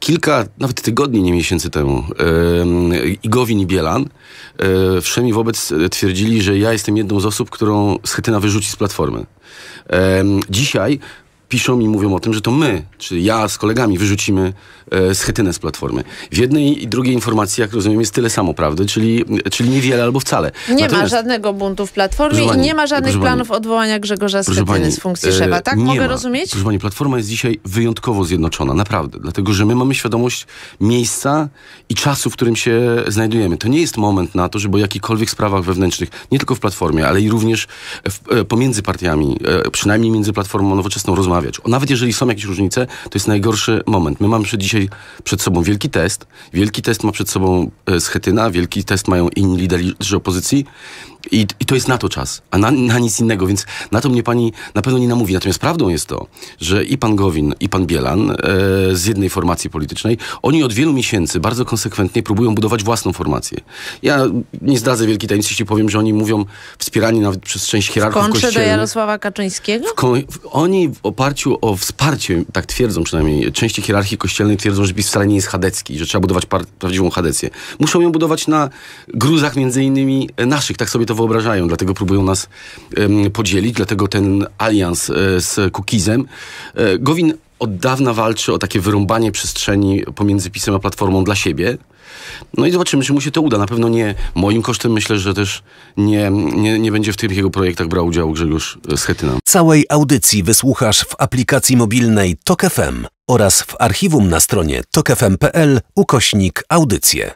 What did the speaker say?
kilka, nawet tygodni, nie miesięcy temu, yy, Igowin i Bielan yy, wszemi wobec twierdzili, że ja jestem jedną z osób, którą Schetyna wyrzuci z Platformy. Yy, dzisiaj piszą i mówią o tym, że to my, czy ja z kolegami wyrzucimy e, schetynę z platformy. W jednej i drugiej informacji, jak rozumiem, jest tyle samo prawdy, czyli, e, czyli niewiele albo wcale. Nie Natomiast... ma żadnego buntu w platformie pani, i nie ma żadnych planów pani, odwołania Grzegorza Schetyny pani, z funkcji e, szefa. Tak mogę ma. rozumieć? Proszę pani, platforma jest dzisiaj wyjątkowo zjednoczona, naprawdę. Dlatego, że my mamy świadomość miejsca i czasu, w którym się znajdujemy. To nie jest moment na to, żeby o jakichkolwiek sprawach wewnętrznych, nie tylko w platformie, ale i również w, e, pomiędzy partiami, przynajmniej między platformą nowoczesną rozmawiać rozmawiać. Nawet jeżeli są jakieś różnice, to jest najgorszy moment. My mamy dzisiaj przed sobą wielki test. Wielki test ma przed sobą e, Schetyna, wielki test mają inni liderzy opozycji. I, I, to jest na to czas, a na, na, nic innego, więc na to mnie pani na pewno nie namówi. Natomiast prawdą jest to, że i pan Gowin, i pan Bielan e, z jednej formacji politycznej, oni od wielu miesięcy bardzo konsekwentnie próbują budować własną formację. Ja nie zdradzę wielkiej tajemnicy, jeśli powiem, że oni mówią wspierani nawet przez część hierarchów w kościelnych. do Jarosława Kaczyńskiego? Oni oni oparciu o wsparcie, tak twierdzą przynajmniej, części hierarchii kościelnej twierdzą, że PiS wcale nie jest chadecki, że trzeba budować prawdziwą chadecję. Muszą ją budować na gruzach między innymi naszych, tak sobie to wyobrażają, dlatego próbują nas podzielić, dlatego ten alians e, z Kukizem. E, Gowin od dawna walczy o takie wyrąbanie przestrzeni pomiędzy PiSem a Platformą dla siebie. No i zobaczymy, czy mu się to uda. Na pewno nie moim kosztem. Myślę, że też nie, nie, nie będzie w tych jego projektach brał udziału Grzegorz Schetyna. E, Całej audycji wysłuchasz w aplikacji mobilnej TokFM oraz w archiwum na stronie tokefm.pl ukośnik audycje.